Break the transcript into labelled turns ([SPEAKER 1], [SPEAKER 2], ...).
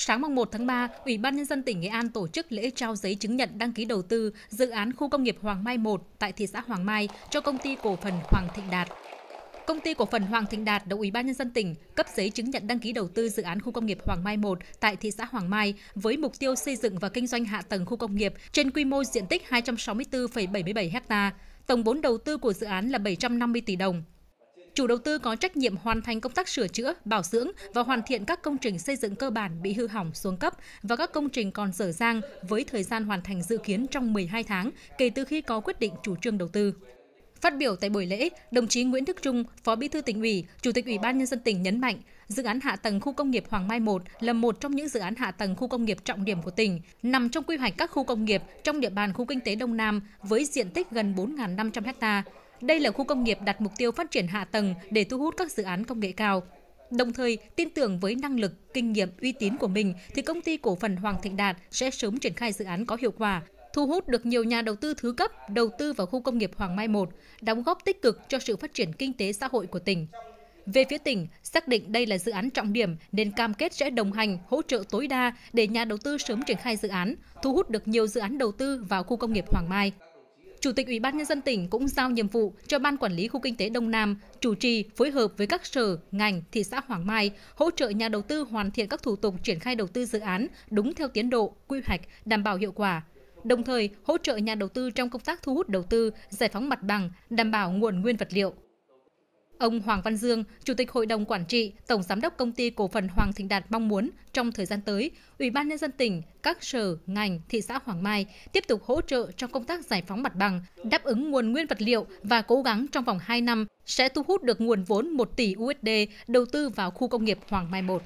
[SPEAKER 1] Sáng mùng 1 tháng 3, Ủy ban Nhân dân tỉnh Nghệ An tổ chức lễ trao giấy chứng nhận đăng ký đầu tư dự án khu công nghiệp Hoàng Mai 1 tại thị xã Hoàng Mai cho công ty cổ phần Hoàng Thịnh Đạt. Công ty cổ phần Hoàng Thịnh Đạt được Ủy ban nhân dân tỉnh cấp giấy chứng nhận đăng ký đầu tư dự án khu công nghiệp Hoàng Mai 1 tại thị xã Hoàng Mai với mục tiêu xây dựng và kinh doanh hạ tầng khu công nghiệp trên quy mô diện tích 264,77 ha. Tổng vốn đầu tư của dự án là 750 tỷ đồng. Chủ đầu tư có trách nhiệm hoàn thành công tác sửa chữa, bảo dưỡng và hoàn thiện các công trình xây dựng cơ bản bị hư hỏng xuống cấp và các công trình còn dở dang với thời gian hoàn thành dự kiến trong 12 tháng kể từ khi có quyết định chủ trương đầu tư. Phát biểu tại buổi lễ, đồng chí Nguyễn Đức Trung, Phó Bí thư tỉnh ủy, Chủ tịch Ủy ban nhân dân tỉnh nhấn mạnh, dự án hạ tầng khu công nghiệp Hoàng Mai 1 là một trong những dự án hạ tầng khu công nghiệp trọng điểm của tỉnh, nằm trong quy hoạch các khu công nghiệp trong địa bàn khu kinh tế Đông Nam với diện tích gần 4.500 ha. Đây là khu công nghiệp đặt mục tiêu phát triển hạ tầng để thu hút các dự án công nghệ cao. Đồng thời, tin tưởng với năng lực, kinh nghiệm, uy tín của mình thì công ty cổ phần Hoàng Thịnh Đạt sẽ sớm triển khai dự án có hiệu quả, thu hút được nhiều nhà đầu tư thứ cấp đầu tư vào khu công nghiệp Hoàng Mai 1, đóng góp tích cực cho sự phát triển kinh tế xã hội của tỉnh. Về phía tỉnh, xác định đây là dự án trọng điểm nên cam kết sẽ đồng hành, hỗ trợ tối đa để nhà đầu tư sớm triển khai dự án, thu hút được nhiều dự án đầu tư vào khu công nghiệp Hoàng Mai. Chủ tịch Ủy ban nhân dân tỉnh cũng giao nhiệm vụ cho Ban quản lý khu kinh tế Đông Nam chủ trì phối hợp với các sở, ngành, thị xã Hoàng Mai hỗ trợ nhà đầu tư hoàn thiện các thủ tục triển khai đầu tư dự án đúng theo tiến độ, quy hoạch, đảm bảo hiệu quả. Đồng thời, hỗ trợ nhà đầu tư trong công tác thu hút đầu tư, giải phóng mặt bằng, đảm bảo nguồn nguyên vật liệu. Ông Hoàng Văn Dương, Chủ tịch Hội đồng Quản trị, Tổng Giám đốc Công ty Cổ phần Hoàng Thịnh Đạt mong muốn trong thời gian tới, Ủy ban Nhân dân tỉnh, các sở, ngành, thị xã Hoàng Mai tiếp tục hỗ trợ trong công tác giải phóng mặt bằng, đáp ứng nguồn nguyên vật liệu và cố gắng trong vòng 2 năm sẽ thu hút được nguồn vốn 1 tỷ USD đầu tư vào khu công nghiệp Hoàng Mai 1.